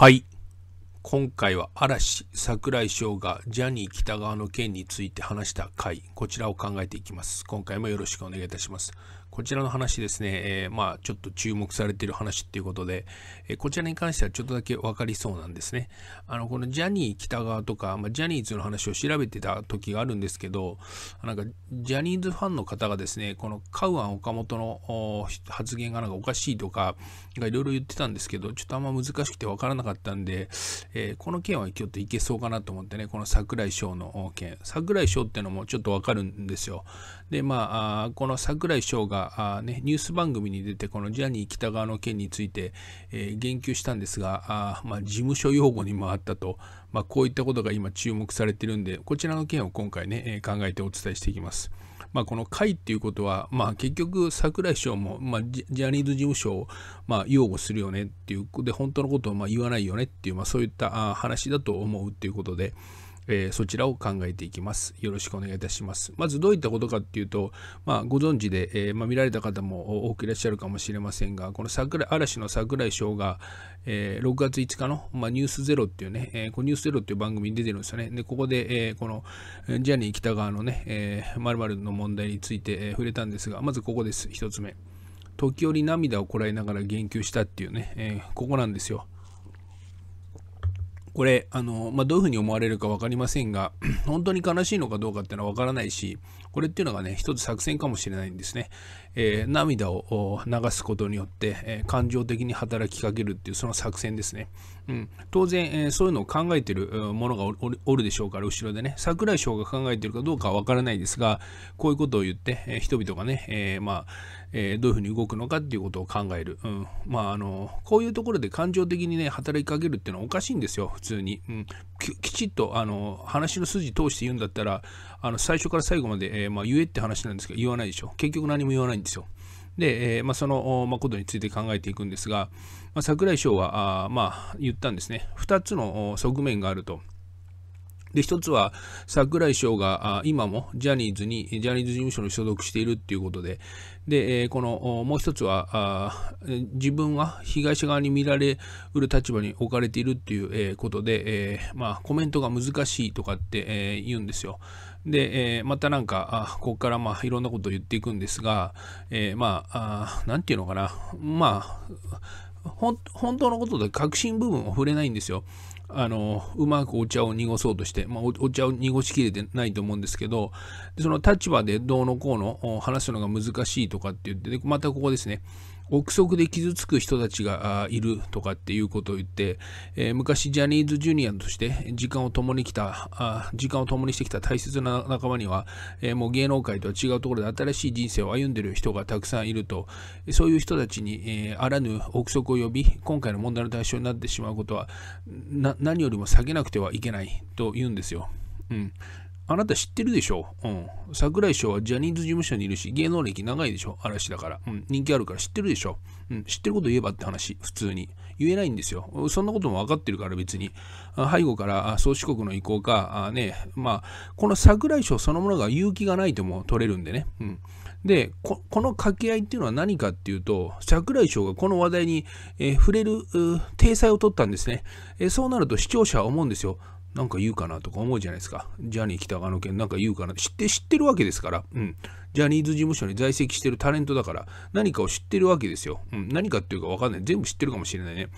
はい今回は嵐櫻井翔がジャニー喜多川の件について話した回こちらを考えていきます今回もよろしくお願いいたしますこちらの話ですね、えー、まあ、ちょっと注目されている話っていうことで、えー、こちらに関してはちょっとだけ分かりそうなんですね。あの、このジャニー北川とか、まあ、ジャニーズの話を調べてた時があるんですけど、なんか、ジャニーズファンの方がですね、このカウアン岡本の発言がなんかおかしいとか、いろいろ言ってたんですけど、ちょっとあんま難しくて分からなかったんで、えー、この件はちょっといけそうかなと思ってね、この櫻井翔の件。櫻井翔っていうのもちょっと分かるんですよ。で、まあ、この櫻井翔ががあ、ね、ニュース番組に出てこのジャニー喜多川の件について、えー、言及したんですがあ、まあ、事務所用語にもあったと、まあ、こういったことが今注目されてるんでこちらの件を今回ね、え考えてお伝えしていきます。まあ、この会っていうことは、まあ、結局櫻井師匠も、まあ、ジャニーズ事務所を、まあ、擁護するよねっていうで本当のことをまあ言わないよねっていう、まあ、そういったあ話だと思うっていうことで。えー、そちらを考えていきます。よろしくお願いいたします。まずどういったことかっていうと、まあ、ご存知で、えー、まあ、見られた方も多くいらっしゃるかもしれませんが、この桜嵐の櫻井翔が、えー、6月5日の、まあ、ニュースゼロっていうね、えー、このニュースゼロっていう番組に出てるんですよね。で、ここで、えー、このジャニー北川のね、えー、の問題について、えー、触れたんですが、まずここです。1つ目。時折涙をこらえながら言及したっていうね、えー、ここなんですよ。これあの、まあ、どういうふうに思われるか分かりませんが 本当に悲しいのかどうかっていうのは分からないしこれっていうのがね一つ作戦かもしれないんですね、えー、涙を流すことによって、えー、感情的に働きかけるっていうその作戦ですね、うん、当然、えー、そういうのを考えてるものがおるでしょうから後ろでね桜井翔が考えてるかどうかは分からないですがこういうことを言って、え人々がね、えまあえー、どういうふうに動くのかっていうことを考える、うん、まああのこういうところで感情的にね働きかけるっていうのはおかしいんですよ普通に、うん、きちっとあの話の筋通して言うんだったらあの最初から最後まで、えー、まあ、言えって話なんですけど言わないでしょ結局何も言わないんですよで、えー、まあ、その、まあ、ことについて考えていくんですが、まあ、櫻井翔はあ、まあ、言ったんですね2つの側面があると。で、一つは、櫻井翔が今もジャニーズに、ジャニーズ事務所に所属しているっていうことで、で、この、もう一つは、自分は被害者側に見られうる立場に置かれているっていうことで、まあ、コメントが難しいとかって言うんですよ。で、またなんか、ここからまあ、いろんなことを言っていくんですが、まあ、なんていうのかな、まあ、本当のことで確信部分を触れないんですよ。あのうまくお茶を濁そうとして、まあ、お茶を濁しきれてないと思うんですけどその立場でどうのこうの話すのが難しいとかって言ってまたここですね憶測で傷つく人たちがいるとかっていうことを言って、えー、昔ジャニーズジュニアとして時間を共にきたあ時間を共にしてきた大切な仲間には、えー、もう芸能界とは違うところで新しい人生を歩んでる人がたくさんいるとそういう人たちに、えー、あらぬ憶測を呼び今回の問題の対象になってしまうことは何よりも避けなくてはいけないと言うんですよ。うん、あなた知ってるでしょうん。桜井翔はジャニーズ事務所にいるし、芸能歴長いでしょ嵐だから。うん。人気あるから知ってるでしょうん。知ってること言えばって話、普通に。言えないんですよ。そんなことも分かってるから別に。背後から宗主国の意向か、あね、まあ、この桜井翔そのものが勇気がないとも取れるんでね。うん。でこ、この掛け合いっていうのは何かっていうと、桜井翔がこの話題に、えー、触れる体裁を取ったんですね、えー、そうなると視聴者は思うんですよ。なんか言うかなとか思うじゃないですか。ジャニー喜多川の件なんか言うかな。知って、知ってるわけですから。うん。ジャニーズ事務所に在籍してるタレントだから、何かを知ってるわけですよ。うん。何かっていうかわかんない。全部知ってるかもしれないね。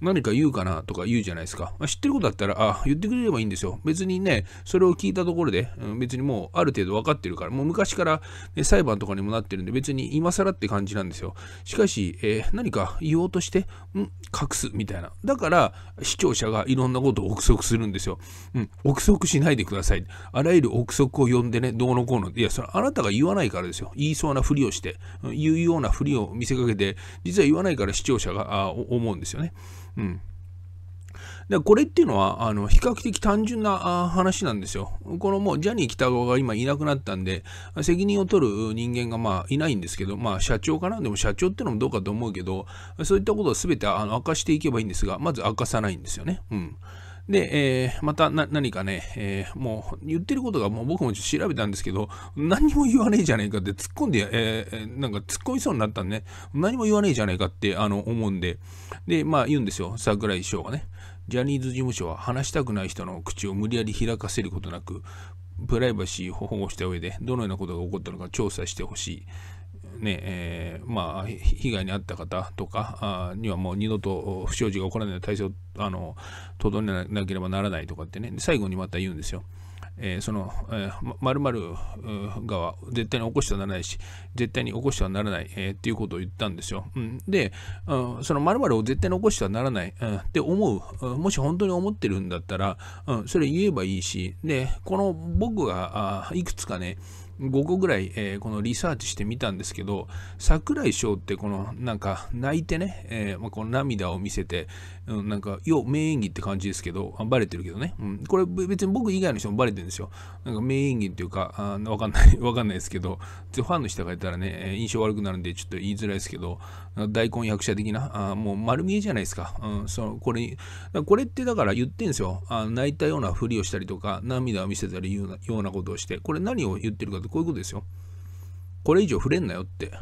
何か言うかなとか言うじゃないですか。まあ、知ってることだったら、あ、言ってくれればいいんですよ。別にね、それを聞いたところで、うん、別にもうある程度分かってるから、もう昔から、ね、裁判とかにもなってるんで、別に今更って感じなんですよ。しかし、えー、何か言おうとして、ん隠すみたいな。だから、視聴者がいろんなことを憶測するんですよ。うん、憶測しないでください。あらゆる憶測を呼んでね、どうのこうの。いや、それあなたが言わないからですよ。言いそうなふりをして、言うようなふりを見せかけて、実は言わないから視聴者が思うんですよね。うん。でこれっていうのはあの比較的単純な話なんですよ。このもうジャニー喜多川が今いなくなったんで責任を取る人間がまあいないんですけど、まあ、社長かなでも社長ってのもどうかと思うけどそういったことを全てあの明かしていけばいいんですがまず明かさないんですよね。うん、で、えー、また何かね、えー、もう言ってることがもう僕も調べたんですけど、何にも言わねえじゃねえかって突っ込んで、えー、なんか突っ込みそうになったんで、ね、何も言わねえじゃねえかってあの思うんで、で、まあ言うんですよ、桜井翔がね。ジャニーズ事務所は話したくない人の口を無理やり開かせることなく、プライバシーを保護した上で、どのようなことが起こったのか調査してほしい。ね、えー、まあ、被害に遭った方とかにはもう二度と不祥事が起こらない対象をあの整えなければならないとかってね、最後にまた言うんですよ。えー、その、えー、〇〇がは絶対に起こしてはならないし、絶対に起こしてはならない、えー、っていうことを言ったんですよ。うん、で、その〇〇を絶対に起こしてはならない、うん、って思う、もし本当に思ってるんだったら、うん、それ言えばいいし、で、この僕があいくつかね、5個ぐらい、えー、このリサーチしてみたんですけど櫻井翔ってこのなんか泣いてね、えー、まあ、この涙を見せて、うん、なんかよ名演技って感じですけどあバレてるけどね、うん、これ別に僕以外の人もバレてるんですよなんか名演技っていうかあわかんない わかんないですけどファンの人がいたらね印象悪くなるんでちょっと言いづらいですけど大根役者的なあもう丸見えじゃないですか、うん、そのこれこれってだから言ってんですよあ泣いたようなふりをしたりとか涙を見せたりいうようなことをしてこれ何を言ってるかとこういうことですよ。これ以上触れんなよって。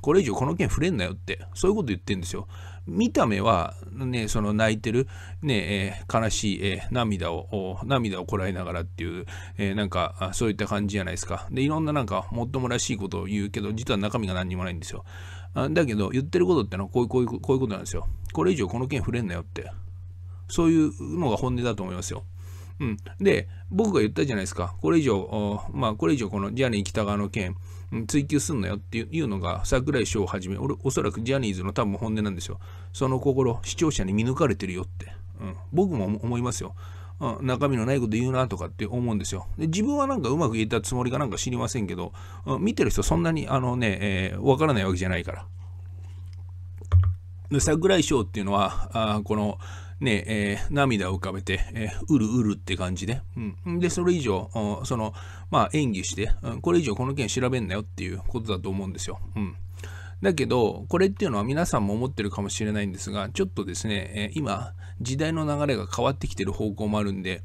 これ以上この件触れんなよって。そういうこと言ってんですよ。見た目は、ね、その泣いてる、ね、えー、悲しい、えー、涙を、涙をこらえながらっていう、えー、なんか、そういった感じじゃないですか。で、いろんななんか、もっともらしいことを言うけど、実は中身が何にもないんですよ。あだけど、言ってることってのはこういう、こういう、こういうことなんですよ。これ以上この件触れんなよって。そういうのが本音だと思いますよ。うん、で、僕が言ったじゃないですか、これ以上、まあ、これ以上、このジャニー喜多川の件、うん、追及すんなよっていうのが、桜井翔をはじめ、俺、おそらくジャニーズの多分本音なんですよ。その心、視聴者に見抜かれてるよって。うん、僕も思いますよ。うん、中身のないこと言うなとかって思うんですよ。で自分はなんかうまく言えたつもりかなんか知りませんけど、うん、見てる人そんなにあのね、えー、分からないわけじゃないから。で桜井翔っていうのはあこのね、えー、涙を浮かべて、えー、うるうるって感じで、うん、で、それ以上、その、まあ、演技して、うん、これ以上この件調べんなよっていうことだと思うんですよ。うん。だけど、これっていうのは皆さんも思ってるかもしれないんですが、ちょっとですね、えー、今、時代の流れが変わってきてる方向もあるんで、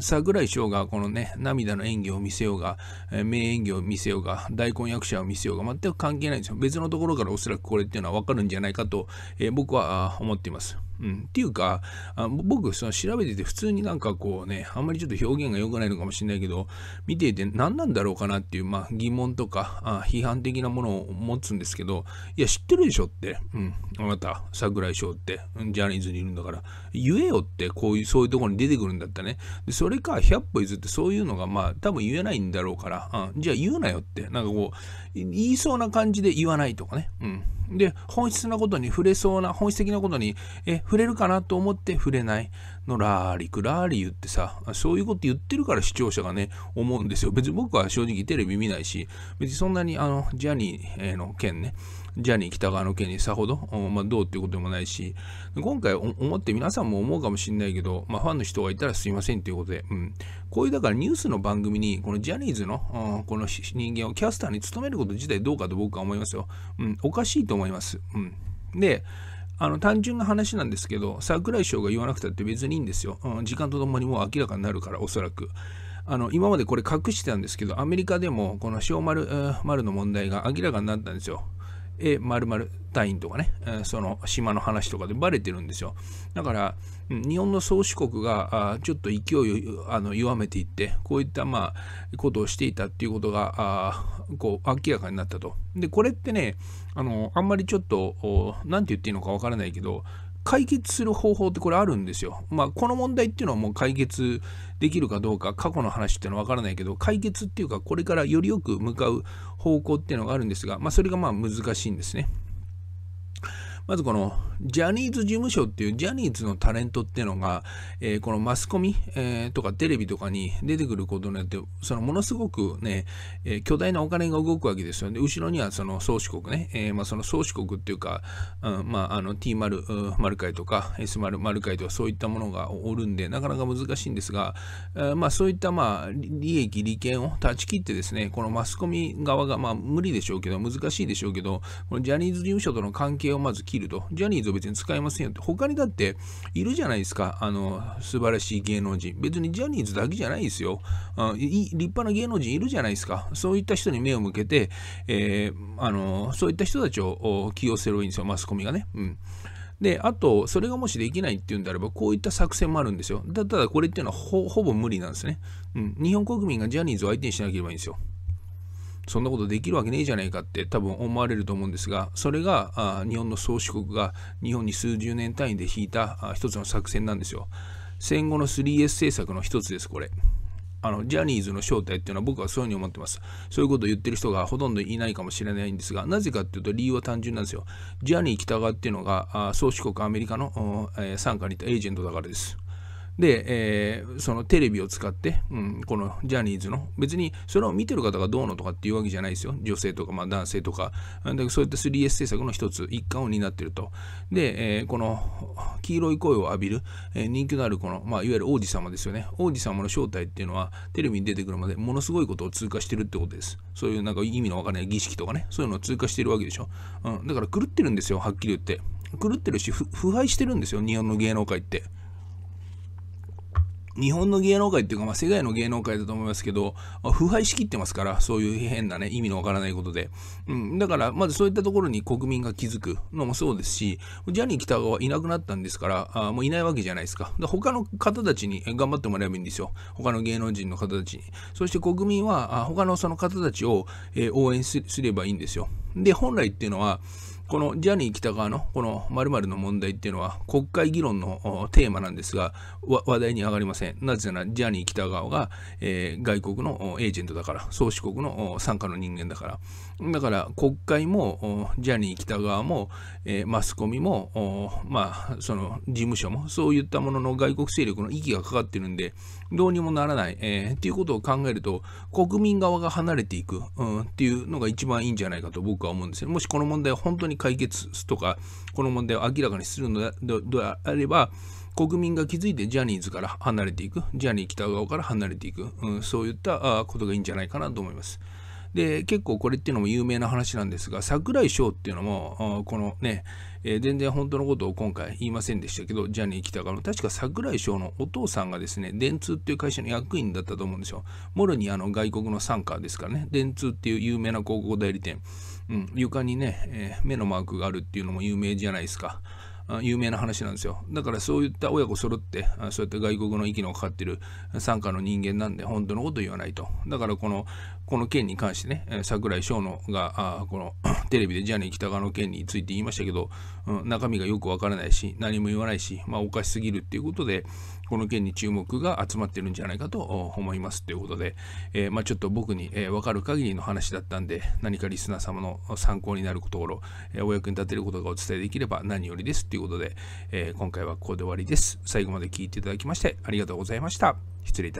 桜井翔がこのね、涙の演技を見せようが、名演技を見せようが、大根役者を見せようが、全く関係ないんですよ。別のところからおそらくこれっていうのはわかるんじゃないかと、えー、僕は思っています。うん、っていうか、あ僕、その調べてて普通になんかこうね、あんまりちょっと表現が良くないのかもしれないけど、見ていて何なんだろうかなっていう、まあ、疑問とかあ、批判的なものを持つんですけど、いや、知ってるでしょって、うん、あた、桜井翔って、ジャニーズにいるんだから、言えよってこういうそういうところに出てくるんだったねでそれか100歩譲ってそういうのがまあ多分言えないんだろうから、うん、じゃあ言うなよってなんかこう言いそうな感じで言わないとかね、うん、で本質なことに触れそうな本質的なことにえ触れるかなと思って触れないのラーリクラーリ言ってさ、そういうこと言ってるから視聴者がね、思うんですよ。別に僕は正直テレビ見ないし、別にそんなにあの、ジャニーの件ね、ジャニー北川の件にさほど、まあ、どうっていうこともないし、今回思って皆さんも思うかもしれないけど、まあ、ファンの人がいたらすいませんっていうことで、うん、こういうだからニュースの番組に、このジャニーズの、この人間をキャスターに務めること自体どうかと僕は思いますよ。うん、おかしいと思います。うん、で、あの単純な話なんですけど櫻井翔が言わなくたって別にいいんですよ、うん、時間とともにもう明らかになるからおそらく。あの今までこれ隠してたんですけどアメリカでもこの小丸丸の問題が明らかになったんですよ。え丸々隊員とかね、その島の話とかでバレてるんですよ。だから、日本の宗主国がちょっと勢いをあの弱めていって、こういったまあことをしていたっていうことがこう明らかになったと。で、これってね、あの、あんまりちょっと、何て言っていいのかわからないけど、解決する方法ってこれあるんですよ。まあ、この問題っていうのはもう解決できるかどうか、過去の話っていうのはわからないけど、解決っていうか、これからよりよく向かう方向っていうのがあるんですが、まあ、それがまあ難しいんですね。まずこのジャニーズ事務所っていうジャニーズのタレントっていうのが、えー、このマスコミ、えー、とかテレビとかに出てくることによって、そのものすごくね、えー、巨大なお金が動くわけですよ。ね。後ろにはその宗主国ね、えまあ、その宗主国っていうか、うん、まあ、あの T 丸、丸会とか S 丸、丸会とかそういったものがおるんで、なかなか難しいんですが、えまあ、そういった、まあ、利益、利権を断ち切ってですね、このマスコミ側が、まあ、無理でしょうけど、難しいでしょうけど、このジャニーズ事務所との関係をまず切る。ると。ジャニーズを別に使いませんよって。他にだっているじゃないですか。あの、素晴らしい芸能人。別にジャニーズだけじゃないですよ。あ立派な芸能人いるじゃないですか。そういった人に目を向けて、えー、あの、そういった人たちを起用すればいいんですよ。マスコミがね。うん。で、あと、それがもしできないっていうんであれば、こういった作戦もあるんですよ。だただ、これっていうのはほぼ無理なんですね。うん。日本国民がジャニーズを相手にしなければいいんですよ。そんなことできるわけねえじゃないかって多分思われると思うんですが、それが日本の宗主国が日本に数十年単位で引いた一つの作戦なんですよ。戦後の 3S 政策の一つです、これ。あのジャニーズの正体っていうのは僕はそういうふうに思ってます。そういうことを言ってる人がほとんどいないかもしれないんですが、なぜかっていうと理由は単純なんですよ。ジャニー喜多川っていうのが、宗主国アメリカの傘下にいたエージェントだからです。で、えー、そのテレビを使って、うん、このジャニーズの、別にそれを見てる方がどうのとかっていうわけじゃないですよ。女性とか、まあ、男性とか、だかそういった 3S 政策の一つ、一環を担ってると。で、えー、この黄色い声を浴びる、えー、人気のあるこの、まあ、いわゆる王子様ですよね。王子様の正体っていうのは、テレビに出てくるまでものすごいことを通過してるってことです。そういうなんか意味のわからない儀式とかね、そういうのを通過してるわけでしょ。うん、だから狂ってるんですよ、はっきり言って。狂ってるし、腐敗してるんですよ、日本の芸能界って。日本の芸能界っていうか、まあ、世界の芸能界だと思いますけど、腐敗しきってますから、そういう変なね、意味のわからないことで。うん、だから、まずそういったところに国民が気づくのもそうですし、ジャニー喜多川いなくなったんですから、あもういないわけじゃないですか。で他の方たちに頑張ってもらえばいいんですよ。他の芸能人の方たちに。そして国民は、あ他のその方たちを、えー、応援すればいいんですよ。で、本来っていうのは、このジャニー喜多川のこの〇〇の問題っていうのは国会議論のテーマなんですが話題に上がりません。なぜならジャニー喜多川が、えー、外国のエージェントだから、宗主国の参加の人間だから。だから国会もジャニー喜多川も、えー、マスコミも、まあ、その事務所もそういったものの外国勢力の息がかかってるんでどうにもならない、えー、っていうことを考えると国民側が離れていく、うん、っていうのが一番いいんじゃないかと僕は思うんですよ。もしこの問題を本当に解決とかこの問題を明らかにするのであれば国民が気づいてジャニーズから離れていくジャニー喜多川から離れていく、うん、そういったことがいいんじゃないかなと思います。で、結構これっていうのも有名な話なんですが、桜井翔っていうのも、このね、えー、全然本当のことを今回言いませんでしたけど、ジャニー喜多川の、確か桜井翔のお父さんがですね、電通っていう会社の役員だったと思うんですよ。もろにあの外国の傘下ですからね、電通っていう有名な広告代理店、うん、床にね、えー、目のマークがあるっていうのも有名じゃないですか。有名な話なんですよ。だからそういった親子揃って、そうやって外国の息のかかってる傘下の人間なんで、本当のこと言わないと。だからこのこの件に関してね、櫻井翔のが、この テレビでジャニー喜多川の件について言いましたけど、うん、中身がよくわからないし、何も言わないし、まあ、おかしすぎるっていうことで、この件に注目が集まってるんじゃないかと思いますということで、えー、まあ、ちょっと僕に、えー、分かる限りの話だったんで、何かリスナー様の参考になるところ、えー、お役に立てることがお伝えできれば何よりですということで、え今回はここで終わりです。最後まで聞いていただきましてありがとうございました。失礼いたします。